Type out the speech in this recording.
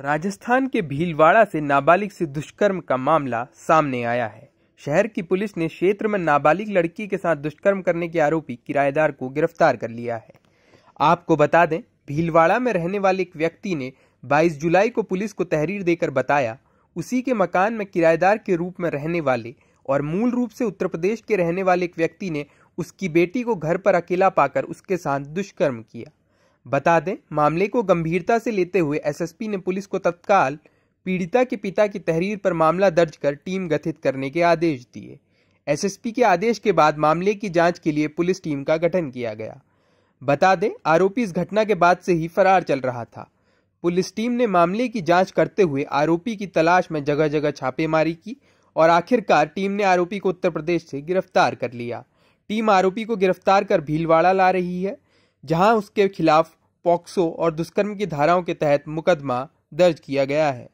राजस्थान के भीलवाड़ा से नाबालिग से दुष्कर्म का मामला सामने आया है शहर की पुलिस ने क्षेत्र में नाबालिग लड़की के साथ दुष्कर्म करने के आरोपी किराएदार को गिरफ्तार कर लिया है आपको बता दें भीलवाड़ा में रहने वाले एक व्यक्ति ने 22 जुलाई को पुलिस को तहरीर देकर बताया उसी के मकान में किराएदार के रूप में रहने वाले और मूल रूप से उत्तर प्रदेश के रहने वाले एक व्यक्ति ने उसकी बेटी को घर पर अकेला पाकर उसके साथ दुष्कर्म किया बता दें मामले को गंभीरता से लेते हुए एसएसपी ने पुलिस को तत्काल पीड़िता के पिता की तहरीर पर मामला दर्ज कर टीम गठित करने के आदेश दिए एसएसपी के आदेश के बाद मामले की जांच के लिए पुलिस टीम का गठन किया गया बता दें आरोपी इस घटना के बाद से ही फरार चल रहा था पुलिस टीम ने मामले की जांच करते हुए आरोपी की तलाश में जगह जगह छापेमारी की और आखिरकार टीम ने आरोपी को उत्तर प्रदेश से गिरफ्तार कर लिया टीम आरोपी को गिरफ्तार कर भीलवाड़ा ला रही है जहां उसके खिलाफ पॉक्सो और दुष्कर्म की धाराओं के तहत मुकदमा दर्ज किया गया है